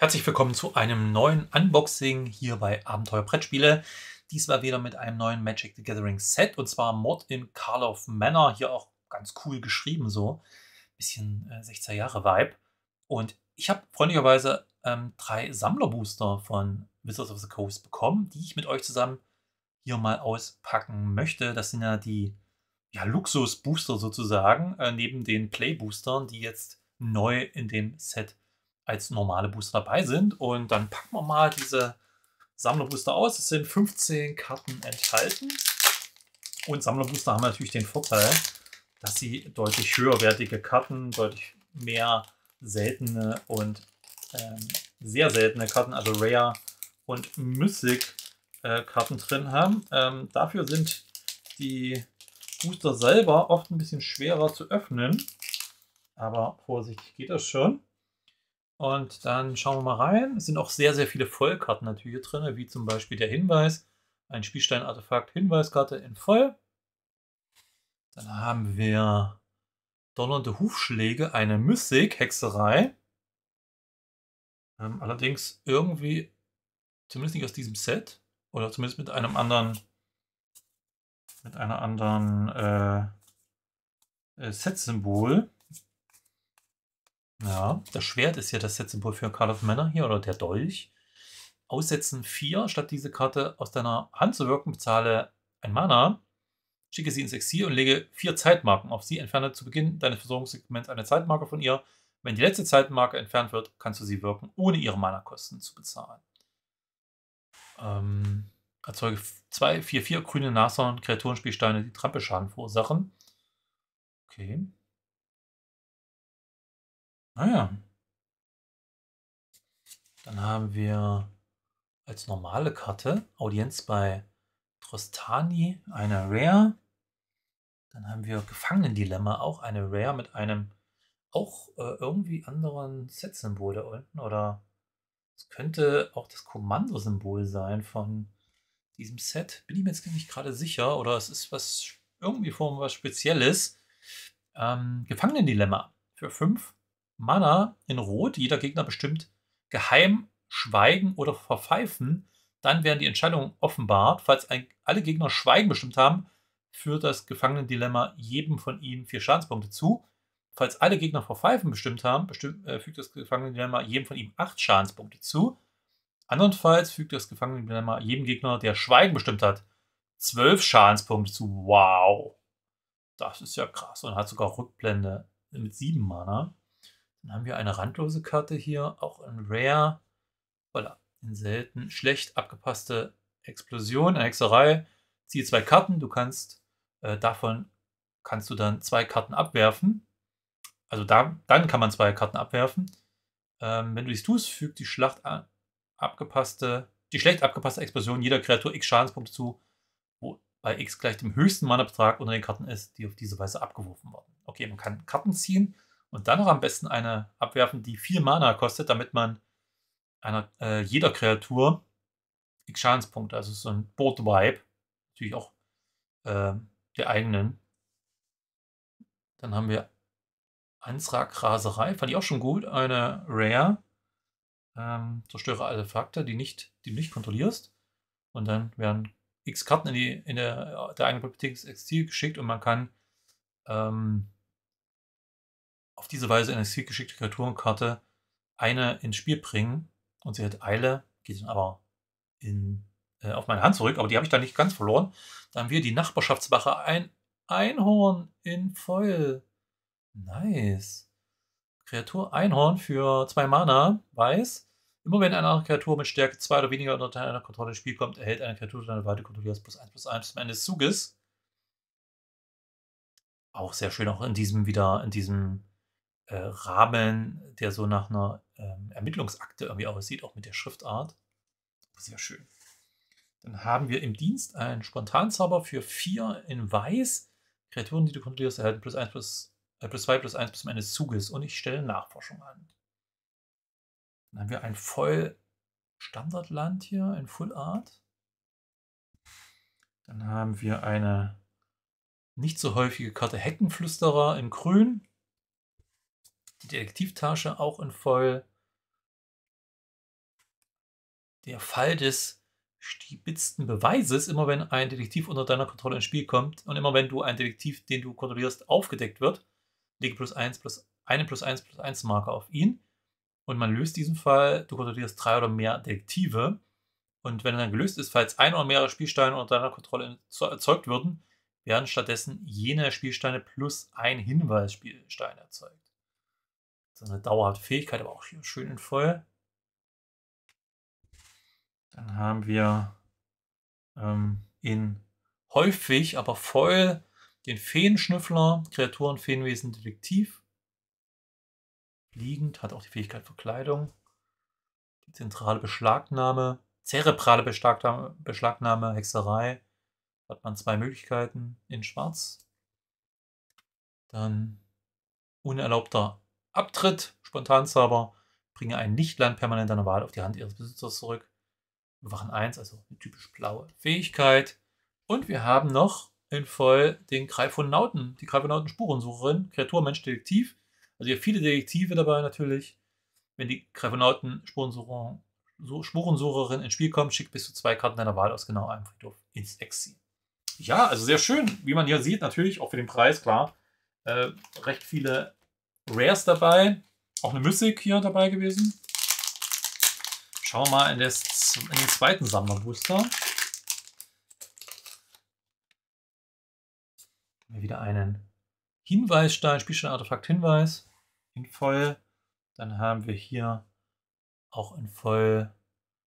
Herzlich willkommen zu einem neuen Unboxing hier bei Abenteuer Brettspiele. Diesmal wieder mit einem neuen Magic the Gathering Set und zwar Mord in Carl of Manor. Hier auch ganz cool geschrieben, so. ein Bisschen äh, 60er Jahre Vibe. Und ich habe freundlicherweise ähm, drei Sammlerbooster von Wizards of the Coast bekommen, die ich mit euch zusammen hier mal auspacken möchte. Das sind ja die ja, Luxus-Booster sozusagen, äh, neben den Play-Boostern, die jetzt neu in dem Set sind als normale Booster dabei sind. Und dann packen wir mal diese Sammlerbooster aus. Es sind 15 Karten enthalten. Und Sammlerbooster haben natürlich den Vorteil, dass sie deutlich höherwertige Karten, deutlich mehr seltene und ähm, sehr seltene Karten, also Rare und Mythic äh, Karten drin haben. Ähm, dafür sind die Booster selber oft ein bisschen schwerer zu öffnen. Aber vorsichtig geht das schon. Und dann schauen wir mal rein. Es sind auch sehr, sehr viele Vollkarten natürlich hier drin, wie zum Beispiel der Hinweis, ein Spielstein-Artefakt, Hinweiskarte in Voll. Dann haben wir donnernde Hufschläge, eine Mystik, Hexerei. Ähm, allerdings irgendwie, zumindest nicht aus diesem Set, oder zumindest mit einem anderen, mit einer anderen äh, äh, Set-Symbol. Ja, das Schwert ist ja das Setsymbol für Card of Männer hier oder der Dolch. Aussetzen 4, statt diese Karte aus deiner Hand zu wirken, bezahle ein Mana, schicke sie ins Exil und lege vier Zeitmarken auf sie, entferne zu Beginn deines Versorgungssegments eine Zeitmarke von ihr. Wenn die letzte Zeitmarke entfernt wird, kannst du sie wirken, ohne ihre Mana-Kosten zu bezahlen. Ähm, erzeuge 2, 4, 4 grüne Nashorn-Kreaturenspielsteine, die Trampelschaden verursachen. Okay. Naja. Ah Dann haben wir als normale Karte Audienz bei Trostani, eine Rare. Dann haben wir Gefangenendilemma, auch eine Rare mit einem auch äh, irgendwie anderen Set-Symbol da unten. Oder es könnte auch das Kommandosymbol sein von diesem Set. Bin ich mir jetzt nicht gerade sicher. Oder es ist was irgendwie von was Spezielles. Ähm, Gefangenendilemma für 5 Mana in Rot, jeder Gegner bestimmt geheim schweigen oder verpfeifen, dann werden die Entscheidungen offenbart. Falls ein, alle Gegner Schweigen bestimmt haben, führt das Gefangenendilemma jedem von ihnen vier Schadenspunkte zu. Falls alle Gegner verpfeifen bestimmt haben, bestimmt, äh, fügt das Gefangenendilemma jedem von ihm acht Schadenspunkte zu. Andernfalls fügt das Gefangenendilemma jedem Gegner, der Schweigen bestimmt hat, zwölf Schadenspunkte zu. Wow! Das ist ja krass und hat sogar Rückblende mit sieben Mana. Dann haben wir eine randlose Karte hier, auch in Rare. Voilà, in selten. Schlecht abgepasste Explosion, eine Hexerei. Ziehe zwei Karten, du kannst äh, davon kannst du dann zwei Karten abwerfen. Also da, dann kann man zwei Karten abwerfen. Ähm, wenn du dies tust, fügt die Schlacht an, abgepasste, die schlecht abgepasste Explosion jeder Kreatur x Schadenspunkte zu, wo bei x gleich dem höchsten Mana-Betrag unter den Karten ist, die auf diese Weise abgeworfen wurden. Okay, man kann Karten ziehen, und dann noch am besten eine abwerfen, die 4 Mana kostet, damit man einer, äh, jeder Kreatur x Schadenspunkte, also so ein Board-Vibe, natürlich auch äh, der eigenen. Dann haben wir Ansrak Raserei, fand ich auch schon gut, eine Rare. Ähm, zerstöre Artefakte, die, nicht, die du nicht kontrollierst. Und dann werden x Karten in, die, in der, der eigenen Bibliothek ins Exil geschickt und man kann ähm, auf diese Weise eine zielgeschickte Kreaturenkarte eine ins Spiel bringen und sie hat Eile, geht dann aber in, äh, auf meine Hand zurück, aber die habe ich da nicht ganz verloren. Dann haben wir die Nachbarschaftswache ein Einhorn in Foil. Nice. Kreatur Einhorn für zwei Mana, weiß. Immer wenn eine andere Kreatur mit Stärke 2 oder weniger unter einer Kontrolle ins Spiel kommt, erhält eine Kreatur, die eine Weite kontrolliert, plus 1 plus 1 zum Ende des Zuges. Auch sehr schön, auch in diesem wieder, in diesem äh, Rahmen, der so nach einer ähm, Ermittlungsakte irgendwie aussieht, auch mit der Schriftart. Sehr schön. Dann haben wir im Dienst einen Spontanzauber für vier in weiß. Kreaturen, die du kontrollierst, erhalten plus 1 plus, äh, plus 2 plus bis zum Ende des Zuges und ich stelle Nachforschung an. Dann haben wir ein voll Standardland hier in Full Art. Dann haben wir eine nicht so häufige Karte Heckenflüsterer in Grün. Die Detektivtasche auch in Voll. Der Fall des stiebitzten Beweises, immer wenn ein Detektiv unter deiner Kontrolle ins Spiel kommt und immer wenn du ein Detektiv, den du kontrollierst, aufgedeckt wird, lege plus 1 plus einen plus 1 plus 1 Marker auf ihn und man löst diesen Fall, du kontrollierst drei oder mehr Detektive und wenn er dann gelöst ist, falls ein oder mehrere Spielsteine unter deiner Kontrolle erzeugt würden, werden stattdessen jene Spielsteine plus ein Hinweisspielstein erzeugt. So eine dauerhafte Fähigkeit, aber auch hier schön in voll. Dann haben wir ähm, in häufig, aber voll den Feenschnüffler, Kreaturen, Feenwesen, Detektiv. Liegend hat auch die Fähigkeit Verkleidung. Die zentrale Beschlagnahme, zerebrale Beschlagnahme, Beschlagnahme Hexerei. Hat man zwei Möglichkeiten in Schwarz. Dann unerlaubter Abtritt, Spontanzauber, bringe ein Nichtland permanent deiner Wahl auf die Hand ihres Besitzers zurück. Wachen 1, also eine typisch blaue Fähigkeit. Und wir haben noch in voll den Greifonauten, die Greifonauten Spurensucherin, Kreatur, Mensch, Detektiv. Also hier viele Detektive dabei natürlich. Wenn die Greifonauten Spurensucherin, Spurensucherin ins Spiel kommt, schickt bis zu zwei Karten deiner Wahl aus genau einem Friedhof ins Exil. Ja, also sehr schön, wie man hier sieht, natürlich auch für den Preis, klar. Äh, recht viele Rares dabei. Auch eine Mystic hier dabei gewesen. Schauen wir mal in, des, in den zweiten Sammlerbooster. Wieder einen Hinweisstein, Spielstein, Artefakt, Hinweis in voll. Dann haben wir hier auch in voll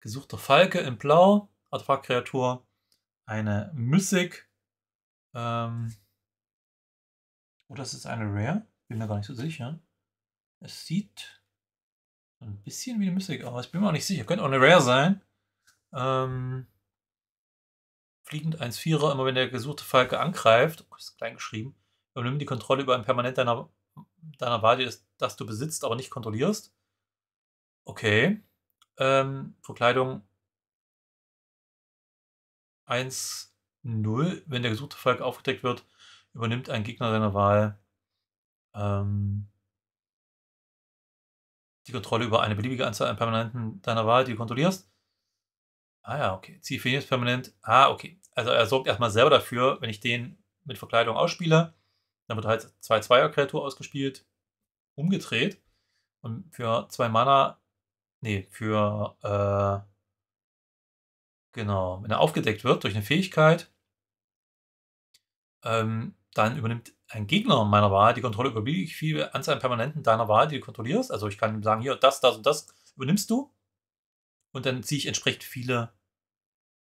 gesuchter Falke in blau, Artefakt-Kreatur, eine Mystic. Ähm, oder oh, ist eine Rare? Bin mir gar nicht so sicher. Es sieht ein bisschen wie eine Mystic aus. Ich bin mir auch nicht sicher. Könnte auch eine Rare sein. Ähm, fliegend 1-4er, immer wenn der gesuchte Falke angreift, oh, ist klein geschrieben, übernimmt die Kontrolle über ein Permanent deiner, deiner Wahl, das du besitzt, aber nicht kontrollierst. Okay. Ähm, Verkleidung 1-0, wenn der gesuchte Falke aufgedeckt wird, übernimmt ein Gegner deiner Wahl ähm, die Kontrolle über eine beliebige Anzahl an Permanenten deiner Wahl, die du kontrollierst. Ah ja, okay. Zieh Phoenix permanent. Ah, okay. Also er sorgt erstmal selber dafür, wenn ich den mit Verkleidung ausspiele, dann wird halt 2 2 er kreatur ausgespielt, umgedreht. Und für 2 Mana, nee, für, äh, genau, wenn er aufgedeckt wird durch eine Fähigkeit, ähm, dann übernimmt ein Gegner meiner Wahl die Kontrolle über wie viele Anzahl Permanenten deiner Wahl, die du kontrollierst. Also ich kann ihm sagen, hier, das, das und das übernimmst du. Und dann ziehe ich entsprechend viele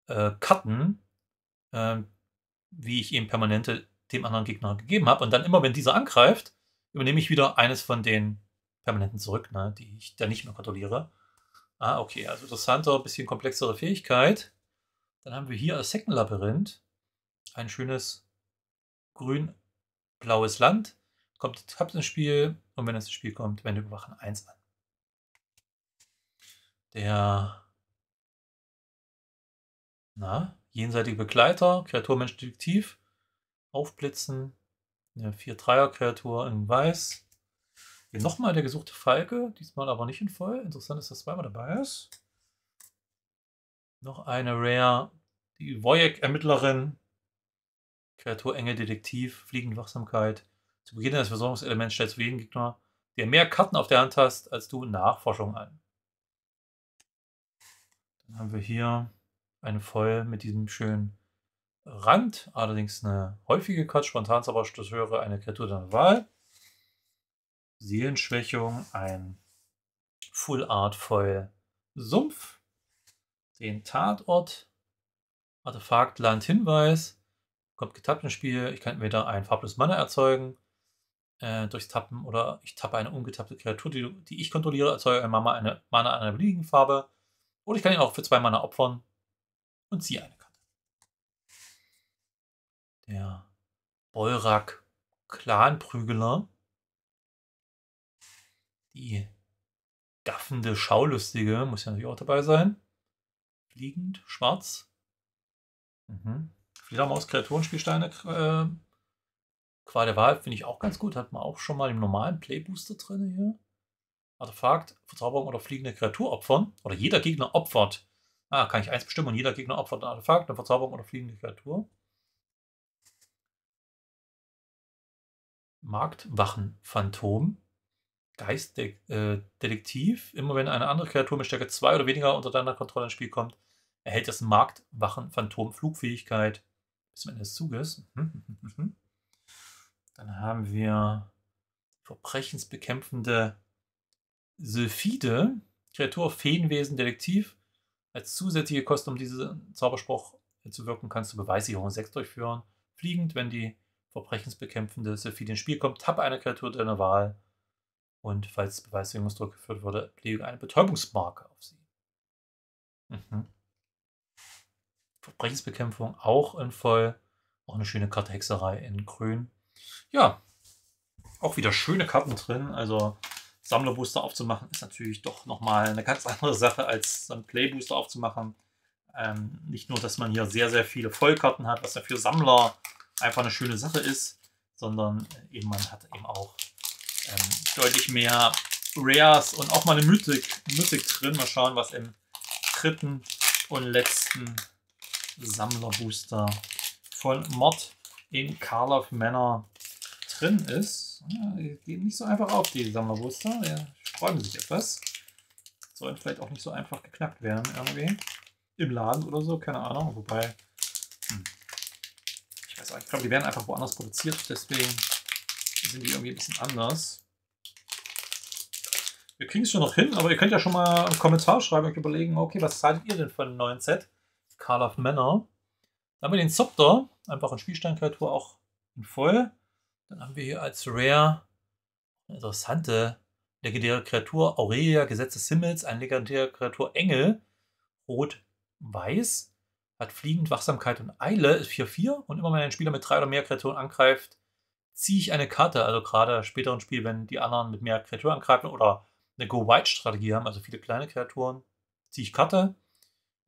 äh, Karten, äh, wie ich eben Permanente dem anderen Gegner gegeben habe. Und dann immer, wenn dieser angreift, übernehme ich wieder eines von den Permanenten zurück, ne, die ich dann nicht mehr kontrolliere. Ah, okay, also interessanter, bisschen komplexere Fähigkeit. Dann haben wir hier als Second Labyrinth ein schönes grün-blaues Land. Kommt, kommt ins Spiel und wenn es ins Spiel kommt, wende Überwachen 1 an. Der na, jenseitige Begleiter, Kreatur, Mensch, Detektiv, aufblitzen, eine 4-3er-Kreatur in weiß. Hier nochmal der gesuchte Falke, diesmal aber nicht in voll. Interessant ist, dass zweimal dabei ist. Noch eine Rare, die Wojek-Ermittlerin, Kreatur, Engel, Detektiv, Fliegen, Wachsamkeit. Zu Beginn des Versorgungselements stellst du jeden Gegner, der mehr Karten auf der Hand hast, als du Nachforschung an. Dann haben wir hier eine Voll mit diesem schönen Rand, allerdings eine häufige Karte, spontan höre eine Kreatur deiner Wahl. Seelenschwächung, ein Full Art Voll Sumpf, den Tatort, Artefakt, Land, Hinweis, Kommt getappt ins Spiel. Ich kann entweder ein farbloses Mana erzeugen äh, durchs Tappen oder ich tappe eine ungetappte Kreatur, die, die ich kontrolliere, erzeuge ein Mana, eine Mana einer beliebigen Farbe. Oder ich kann ihn auch für zwei Mana opfern und ziehe eine Karte. Der Bolrak Clanprügler. Die gaffende Schaulustige muss ja natürlich auch dabei sein. Fliegend, schwarz. Mhm. Fledermaus, Kreaturenspielsteine. Äh, Qua der Wahl finde ich auch ganz gut. Hat man auch schon mal im normalen Playbooster drin hier. Artefakt, Verzauberung oder fliegende Kreatur opfern. Oder jeder Gegner opfert. Ah, kann ich eins bestimmen und jeder Gegner opfert ein Artefakt, eine Verzauberung oder fliegende Kreatur. Marktwachenphantom. Geistdetektiv. Äh, Immer wenn eine andere Kreatur mit Stärke 2 oder weniger unter deiner Kontrolle ins Spiel kommt, erhält das Marktwachenphantom Flugfähigkeit bis zum Ende des Zuges. Mhm, mhm, mhm, Dann haben wir verbrechensbekämpfende Sylphide, Kreatur, Feenwesen, Detektiv. Als zusätzliche Kosten, um diesen Zauberspruch zu wirken, kannst du Beweissicherung 6 durchführen. Fliegend, wenn die verbrechensbekämpfende Sylphide ins Spiel kommt, tappe eine Kreatur deiner Wahl. Und falls Beweissicherungsdruck geführt wurde, lege eine Betäubungsmarke auf sie. Mhm. Verbrechensbekämpfung auch in voll. Auch eine schöne Karte Hexerei in grün. Ja, auch wieder schöne Karten drin. Also Sammlerbooster aufzumachen ist natürlich doch nochmal eine ganz andere Sache als ein Playbooster aufzumachen. Ähm, nicht nur, dass man hier sehr, sehr viele Vollkarten hat, was ja für Sammler einfach eine schöne Sache ist, sondern eben man hat eben auch ähm, deutlich mehr Rares und auch mal eine Mythik, Mythic drin. Mal schauen, was im dritten und letzten Sammlerbooster von Mord in Carl of Manor drin ist. Ja, gehen nicht so einfach auf, die Sammlerbooster. Ja, freuen sich etwas. Sollen vielleicht auch nicht so einfach geknackt werden irgendwie. Im Laden oder so, keine Ahnung. Wobei, hm. ich weiß auch, ich glaube, die werden einfach woanders produziert, deswegen sind die irgendwie ein bisschen anders. Wir kriegen es schon noch hin, aber ihr könnt ja schon mal einen Kommentar schreiben und überlegen, okay, was zahlt ihr denn von einem neuen Set? Karloff Manor. Dann haben wir den Zopter, einfach in Spielsteinkreatur auch in voll. Dann haben wir hier als Rare eine interessante legendäre Kreatur Aurelia, Gesetz des Himmels, eine legendäre Kreatur Engel, rot-weiß, hat fliegend, Wachsamkeit und Eile, ist 4-4 und immer wenn ein Spieler mit drei oder mehr Kreaturen angreift, ziehe ich eine Karte, also gerade später im Spiel, wenn die anderen mit mehr Kreaturen angreifen oder eine go white strategie haben, also viele kleine Kreaturen, ziehe ich Karte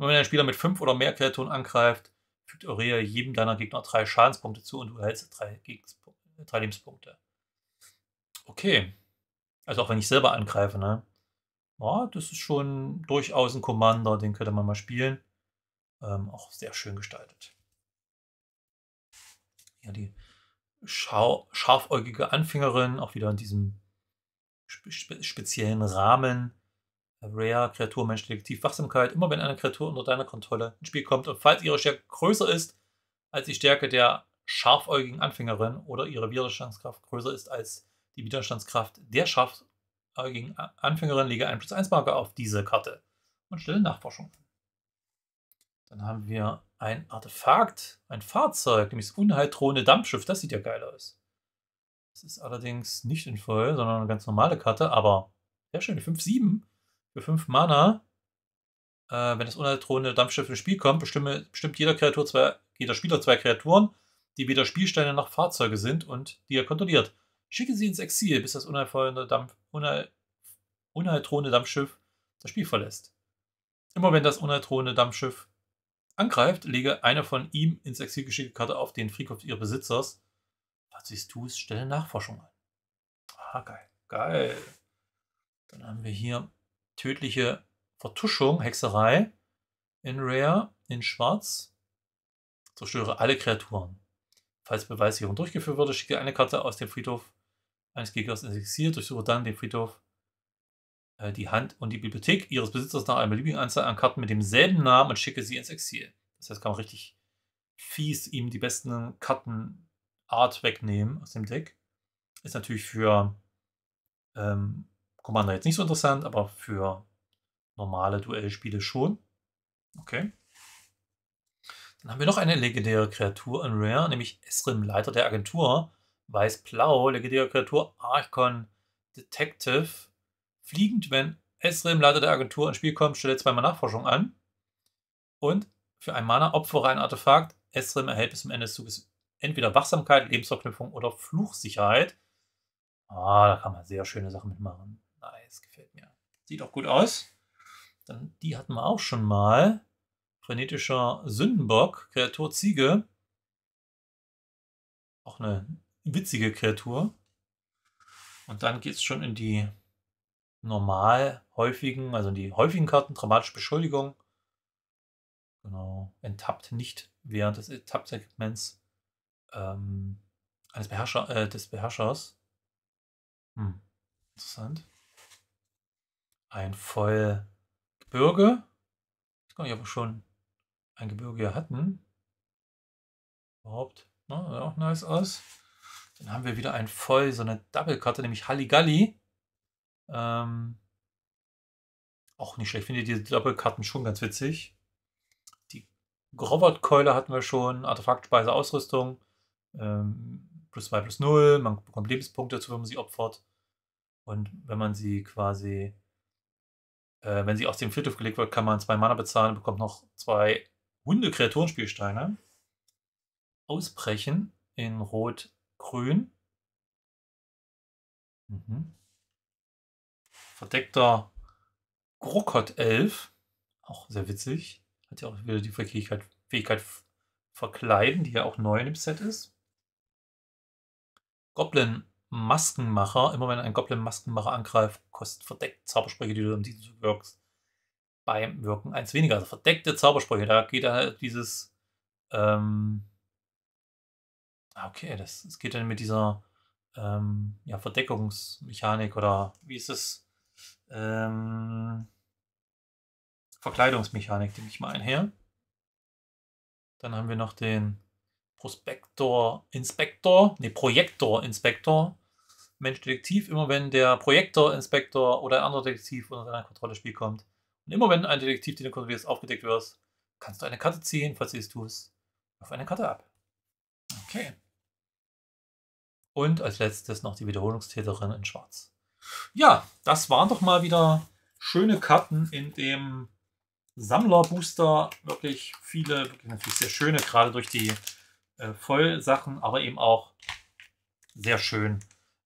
und wenn ein Spieler mit fünf oder mehr Kreaturen angreift, fügt Aurelia jedem deiner Gegner drei Schadenspunkte zu und du erhältst 3, äh, drei Lebenspunkte. Okay. Also auch wenn ich selber angreife, ne? Ja, das ist schon durchaus ein Commander, den könnte man mal spielen. Ähm, auch sehr schön gestaltet. Ja, die Schau scharfäugige Anfängerin, auch wieder in diesem spe speziellen Rahmen. Rare, Kreatur, Mensch, Detektiv, Wachsamkeit. Immer wenn eine Kreatur unter deiner Kontrolle ins Spiel kommt und falls ihre Stärke größer ist als die Stärke der scharfäugigen Anfängerin oder ihre Widerstandskraft größer ist als die Widerstandskraft der scharfäugigen Anfängerin, lege ein plus 1 Marker auf diese Karte und stelle Nachforschung. Dann haben wir ein Artefakt, ein Fahrzeug, nämlich das unheildrohende Dampfschiff. Das sieht ja geil aus. Das ist allerdings nicht in voll, sondern eine ganz normale Karte, aber sehr schöne 5-7. Für 5 Mana, äh, wenn das unertronene Dampfschiff ins Spiel kommt, bestimme, bestimmt jeder, Kreatur zwei, jeder Spieler zwei Kreaturen, die weder Spielsteine noch Fahrzeuge sind und die er kontrolliert. Schicke sie ins Exil, bis das unerfreuende Dampf, uner, Dampfschiff das Spiel verlässt. Immer wenn das unertronene Dampfschiff angreift, lege eine von ihm ins Exil geschickte Karte auf den Friedhof ihres Besitzers. Falls du es tust, stelle Nachforschung an. Ah, geil. Geil. Dann haben wir hier tödliche Vertuschung, Hexerei in Rare, in Schwarz. Zerstöre alle Kreaturen. Falls Beweissicherung durchgeführt wird, schicke eine Karte aus dem Friedhof eines Gegners ins Exil, durchsuche dann den Friedhof, äh, die Hand und die Bibliothek ihres Besitzers nach einer beliebigen Anzahl an Karten mit demselben Namen und schicke sie ins Exil. Das heißt, kann man richtig fies ihm die besten Kartenart wegnehmen aus dem Deck. Ist natürlich für ähm, Commander jetzt nicht so interessant, aber für normale Duellspiele schon. Okay. Dann haben wir noch eine legendäre Kreatur in Rare, nämlich Esrim, Leiter der Agentur. Weiß-Blau, legendäre Kreatur Archon Detective. Fliegend, wenn Esrim, Leiter der Agentur, ins Spiel kommt, stelle zweimal Nachforschung an. Und für ein Mana opfere ein Artefakt. Esrim erhält bis zum Ende des Zuges entweder Wachsamkeit, Lebensverknüpfung oder Fluchsicherheit. Ah, da kann man sehr schöne Sachen mitmachen. Weiß. Gefällt mir. Sieht auch gut aus. Dann, die hatten wir auch schon mal. Frenetischer Sündenbock, Kreatur Ziege. Auch eine witzige Kreatur. Und dann geht es schon in die normal häufigen, also in die häufigen Karten, dramatische Beschuldigung. Genau. Enttappt nicht während des Enttapped-Segments ähm, eines Beherrscher, äh, des Beherrschers. Hm. Interessant ein Vollgebirge. Ich kann gar nicht, schon ein Gebirge hier hatten. Überhaupt. Ne? Sieht auch nice aus. Dann haben wir wieder ein Voll, so eine Double-Karte, nämlich Halligalli. Ähm, auch nicht schlecht. Ich finde diese Doppelkarten schon ganz witzig. Die Grobbert-Keule hatten wir schon, Artefaktspeise, Ausrüstung. Ähm, plus 2 plus 0, man bekommt Lebenspunkte dazu, wenn man sie opfert. Und wenn man sie quasi äh, wenn sie aus dem Friedhof gelegt wird, kann man zwei Mana bezahlen, und bekommt noch zwei Hunde-Kreaturenspielsteine. Ausbrechen in Rot-Grün. Mhm. Verdeckter Grokot-Elf. Auch sehr witzig. Hat ja auch wieder die Fähigkeit, Fähigkeit verkleiden, die ja auch neu im Set ist. Goblin Maskenmacher, immer wenn ein Goblin Maskenmacher angreift, kostet verdeckt Zaubersprüche, die du im Gegenzug wirkst, beim Wirken eins weniger. Also verdeckte Zaubersprüche, da geht halt dieses. Ähm, ah, okay, das, das geht dann mit dieser ähm, ja, Verdeckungsmechanik oder wie ist es? Ähm, Verkleidungsmechanik, denke ich mal, einher. Dann haben wir noch den Prospektor Inspektor, ne, Projektor Inspektor. Mensch Detektiv, immer wenn der Projektor, Inspektor oder ein anderer Detektiv unter deiner Kontrolle Spiel kommt. Und immer wenn ein Detektiv, den du kontrollierst, aufgedeckt wirst, kannst du eine Karte ziehen, falls du es tust, auf eine Karte ab. Okay. Und als letztes noch die Wiederholungstäterin in Schwarz. Ja, das waren doch mal wieder schöne Karten in dem Sammlerbooster. Wirklich viele, natürlich sehr schöne, gerade durch die äh, Vollsachen, aber eben auch sehr schön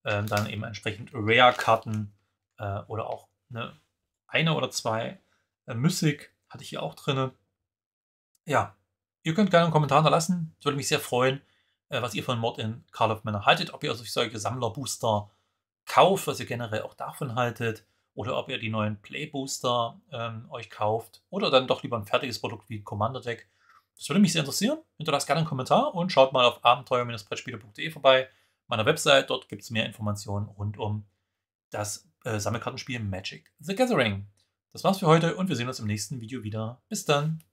ähm, dann eben entsprechend Rare-Karten äh, oder auch eine, eine oder zwei äh, Mythic hatte ich hier auch drin. Ja, ihr könnt gerne einen Kommentar hinterlassen. Das würde mich sehr freuen, äh, was ihr von Mod in Call of Manor haltet. Ob ihr also solche Sammlerbooster kauft, was ihr generell auch davon haltet. Oder ob ihr die neuen Playbooster ähm, euch kauft. Oder dann doch lieber ein fertiges Produkt wie Commander Deck. Das würde mich sehr interessieren. Hinterlasst gerne einen Kommentar und schaut mal auf abenteuer-brettspiele.de vorbei meiner Website. Dort gibt es mehr Informationen rund um das äh, Sammelkartenspiel Magic the Gathering. Das war's für heute und wir sehen uns im nächsten Video wieder. Bis dann!